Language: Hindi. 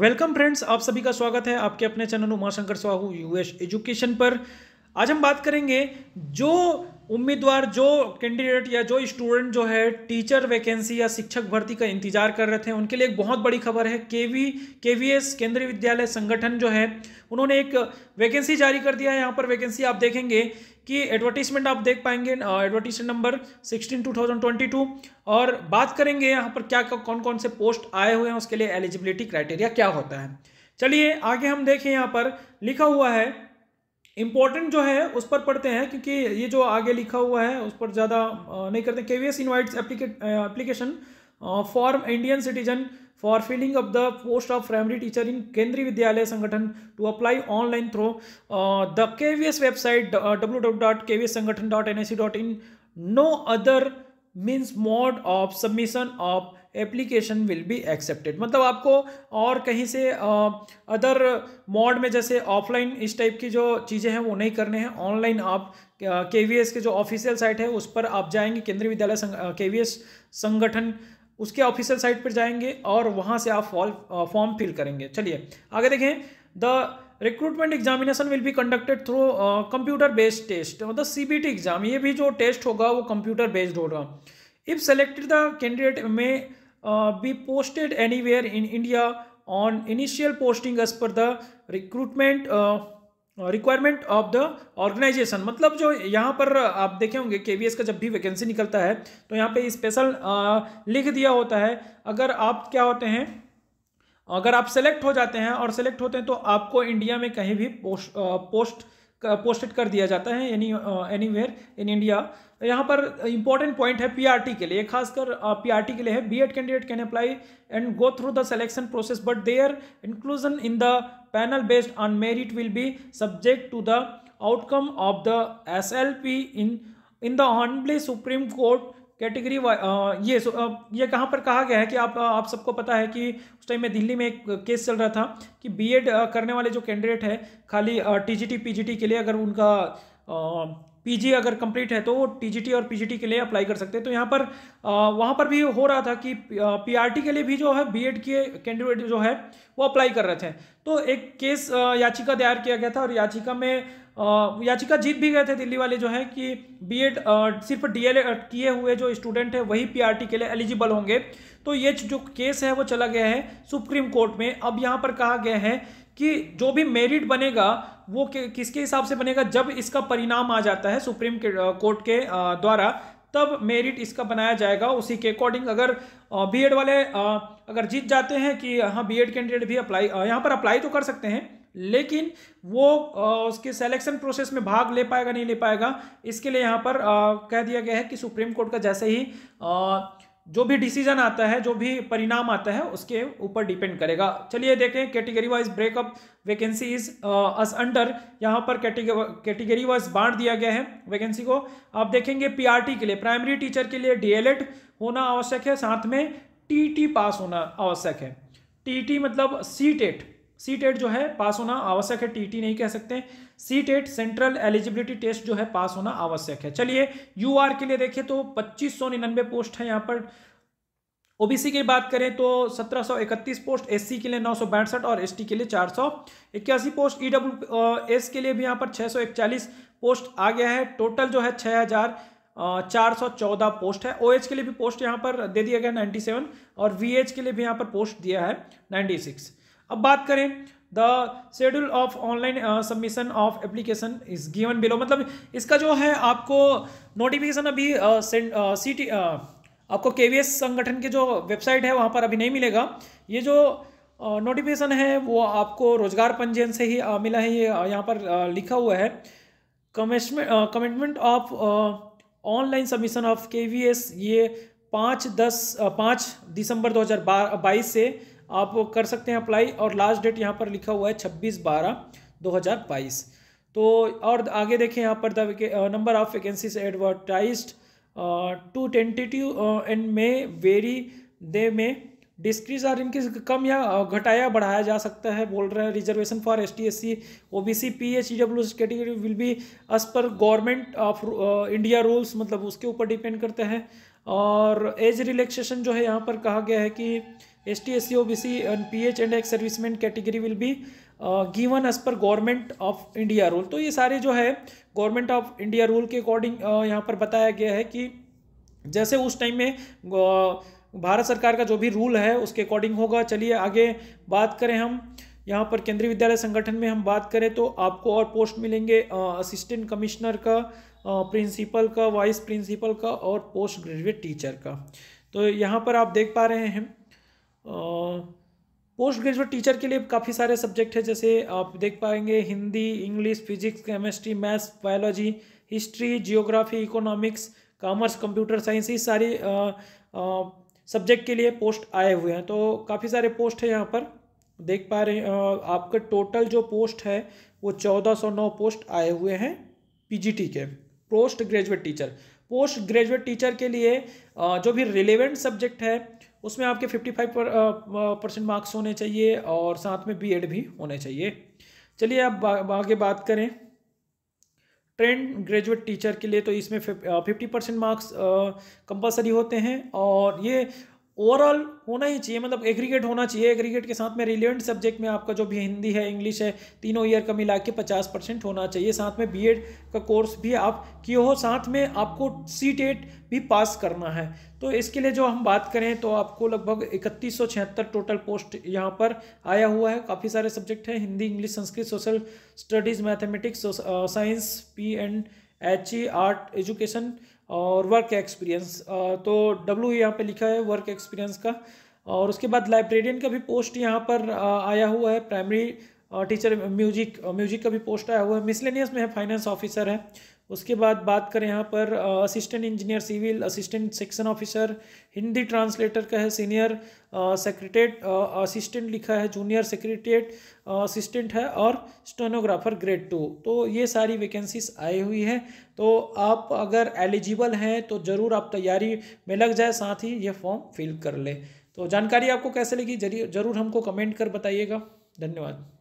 वेलकम फ्रेंड्स आप सभी का स्वागत है आपके अपने channel Umashankar Swahu US education पर आज हम बात करेंगे जो उम्मीदवार जो कैंडिडेट या जो स्टूडेंट जो है टीचर वैकेंसी या शिक्षक भर्ती का इंतजार कर रहे थे उनके लिए एक बहुत बड़ी खबर है केवी केवीएस केंद्रीय विद्यालय संगठन जो है उन्होंने एक वैकेंसी जारी कर दिया है यहाँ पर वैकेंसी आप देखेंगे कि एडवर्टीजमेंट आप देख पाएंगे advertisement number sixteen to twenty two और बात करेंगे यहाँ पर क्या कौन कौन से पोस्ट आए हुए हैं उसके लिए एलिजिबिलिटी क्राइटेरिया क्या होता है चलिए आगे हम देखें यहाँ पर लिखा हुआ है इम्पोर्टेंट जो है उस पर पढ़ते हैं क्योंकि ये जो आगे लिखा हुआ है उस पर ज़्यादा नहीं करते के V S invites application for Indian citizen for filling up the post of primary teacher इन केंद्रीय विद्यालय संगठन to apply online throw the के V S website W W dot के वी एस संगठन dot N S C dot in no other means mode of submission of application will be accepted मतलब आपको और कहीं से अदर मोड में जैसे ऑफलाइन इस टाइप की जो चीज़ें हैं वो नहीं करने हैं ऑनलाइन आप के वी एस के जो ऑफिशियल साइट है उस पर आप जाएंगे केंद्रीय विद्यालय संग, के वी एस संगठन उसके ऑफिशियल साइट पर जाएंगे और वहाँ से आप फॉर्म फिल करेंगे चलिए आगे देखें the recruitment examination will be conducted through computer based test मतलब सी बी टी एग्जाम ये भी जो टेस्ट होगा वो कंप्यूटर बेस्ड होगा if selected the candidate may be posted anywhere in India on initial posting as per the recruitment requirement of the organisation मतलब जो यहाँ पर आप देखे होंगे के का जब भी वैकेंसी निकलता है तो यहाँ पे स्पेशल लिख दिया होता है अगर आप क्या होते हैं अगर आप सेलेक्ट हो जाते हैं और सेलेक्ट होते हैं तो आपको इंडिया में कहीं भी पोस्ट आ, पोस्ट पोस्टेड कर दिया जाता है any anywhere in India यहाँ पर इंपॉर्टेंट पॉइंट है पीआरटी के लिए खासकर पीआरटी uh, के लिए है B Ed candidate can apply and go through the selection process but their inclusion in the panel based on merit will be subject to the outcome of the S in in the Honorable Supreme Court category uh, ये सो uh, ये कहाँ पर कहा गया है कि आप आप सबको पता है कि उस टाइम में दिल्ली में एक केस चल रहा था कि बीएड uh, करने वाले जो कैंडिडेट है खाली टीजीटी पीजीटी के लिए अगर उनका पीजी अगर कंप्लीट है तो वो टीजीटी और पीजीटी के लिए अप्लाई कर सकते हैं तो यहाँ पर वहाँ पर भी हो रहा था कि पीआरटी के लिए भी जो है बीएड के कैंडिडेट जो है वो अप्लाई कर रहे थे तो एक केस याचिका दायर किया गया था और याचिका में याचिका जीत भी गए थे दिल्ली वाले जो है कि बीएड सिर्फ डीएलएड किए हुए जो स्टूडेंट है वही पीआरटी के लिए एलिजिबल होंगे तो ये जो केस है वो चला गया है सुप्रीम कोर्ट में अब यहाँ पर कहा गया है कि जो भी मेरिट बनेगा वो किसके हिसाब से बनेगा जब इसका परिणाम आ जाता है सुप्रीम कोर्ट के द्वारा तब मेरिट इसका बनाया जाएगा उसी के अकॉर्डिंग अगर बीएड वाले अगर जीत जाते हैं कि हाँ बीएड कैंडिडेट भी अप्लाई यहाँ पर अप्लाई तो कर सकते हैं लेकिन वो उसके सेलेक्शन प्रोसेस में भाग ले पाएगा नहीं ले पाएगा इसके लिए यहाँ पर कह दिया गया है कि सुप्रीम कोर्ट का जैसे ही जो भी डिसीजन आता है जो भी परिणाम आता है उसके ऊपर डिपेंड करेगा चलिए देखें category wise breakup vacancy is as under यहाँ पर कैटेगरी वाइज बांट दिया गया है वैकेंसी को आप देखेंगे पीआरटी के लिए प्राइमरी टीचर के लिए डीएलएड होना आवश्यक है साथ में टीटी पास होना आवश्यक है टीटी मतलब C TET C TET e जो है पास होना आवश्यक है टीटी नहीं कह सकते C TET central eligibility test जो है पास होना आवश्यक है चलिए यू आर के लिए देखिए तो पच्चीस सौ निन्यानवे पोस्ट है यहाँ पर ओबीसी की बात करें तो 1731 पोस्ट एससी के लिए नौ और एसटी के लिए चार पोस्ट ईडब्ल्यू एस के लिए भी यहाँ पर 641 पोस्ट आ गया है टोटल जो है 6414 पोस्ट है ओएच के लिए भी पोस्ट यहाँ पर दे दिया गया 97 और वीएच के लिए भी यहाँ पर पोस्ट दिया है 96 अब बात करें the schedule of online submission of application is given below मतलब इसका जो है आपको नोटिफिकेशन अभी C uh, T uh, uh, आपको के संगठन के जो वेबसाइट है वहाँ पर अभी नहीं मिलेगा ये जो नोटिफिकेशन है वो आपको रोजगार पंजीयन से ही आ, मिला है ये यहाँ पर आ, लिखा हुआ है commitment of online submission of के ये पाँच दस पाँच दिसंबर दो हज़ार बाईस से आप कर सकते हैं अप्लाई और लास्ट डेट यहाँ पर लिखा हुआ है छब्बीस बारह दो हज़ार बाईस तो और आगे देखें यहाँ पर the number of vacancies advertise to tentative and may vary they may decrease are इनकी कम या घटाया बढ़ाया जा सकता है बोल रहे हैं reservation for S T S C O B C P H E W category will be as per Government of India rules मतलब उसके ऊपर डिपेंड करते हैं और एज रिलैक्सेशन जो है यहाँ पर कहा गया है कि S T S C O B C and P H and ex serviceman category will be given as per Government of India rule तो ये सारे जो है गवर्नमेंट ऑफ इंडिया रूल के अकॉर्डिंग uh, यहाँ पर बताया गया है कि जैसे उस टाइम में uh, भारत सरकार का जो भी रूल है उसके अकॉर्डिंग होगा चलिए आगे बात करें हम यहाँ पर केंद्रीय विद्यालय संगठन में हम बात करें तो आपको और पोस्ट मिलेंगे असिस्टेंट uh, कमिश्नर का प्रिंसिपल का वाइस प्रिंसिपल का और पोस्ट ग्रेजुएट टीचर का तो यहाँ पर आप देख पा रहे हैं पोस्ट ग्रेजुएट टीचर के लिए काफ़ी सारे सब्जेक्ट है जैसे आप देख पाएंगे Hindi English physics chemistry maths biology history geography economics commerce computer science ये सारी सब्जेक्ट के लिए पोस्ट आए हुए हैं तो काफ़ी सारे पोस्ट है यहाँ पर देख पा रहे हैं आपका टोटल जो पोस्ट है वो चौदह सौ नौ पोस्ट आए हुए हैं P K post graduate teacher post graduate teacher के लिए जो भी रिलेवेंट सब्जेक्ट है उसमें आपके 55 पर, परसेंट मार्क्स होने चाहिए और साथ में बीएड भी होने चाहिए चलिए अब आगे बात करें ट्रेंड ग्रेजुएट टीचर के लिए तो इसमें फिफ्टी परसेंट मार्क्स कंपलसरी होते हैं और ये ओवरऑल होना ही चाहिए मतलब एग्रीगेट होना चाहिए एग्रीगेट के साथ में रिलेवेंट सब्जेक्ट में आपका जो भी हिंदी है इंग्लिश है तीनों ईयर का मिला के पचास परसेंट होना चाहिए साथ में बीएड का कोर्स भी आप किए हो साथ में आपको सी टेट भी पास करना है तो इसके लिए जो हम बात करें तो आपको लगभग इकतीस सौ छिहत्तर टोटल पोस्ट यहाँ पर आया हुआ है काफ़ी सारे सब्जेक्ट हैं Hindi English Sanskrit social studies mathematics science P and H E art education और वर्क एक्सपीरियंस तो डब्ल्यू यहाँ पे लिखा है वर्क एक्सपीरियंस का और उसके बाद लाइब्रेरियन का भी पोस्ट यहाँ पर आया हुआ है प्राइमरी टीचर म्यूजिक म्यूजिक का भी पोस्ट आया हुआ है मिसलेनियस में है फाइनेंस ऑफिसर है उसके बाद बात करें यहाँ पर assistant engineer civil assistant section officer Hindi translator का है सीनियर सेक्रेटेट असिस्टेंट लिखा है जूनियर सेक्रेटेट असिस्टेंट है और स्टेनोग्राफर ग्रेड टू तो ये सारी वैकेंसीज आई हुई हैं तो आप अगर एलिजिबल हैं तो ज़रूर आप तैयारी में लग जाए साथ ही ये फॉर्म फिल कर लें तो जानकारी आपको कैसे लगी जरूर हमको कमेंट कर बताइएगा धन्यवाद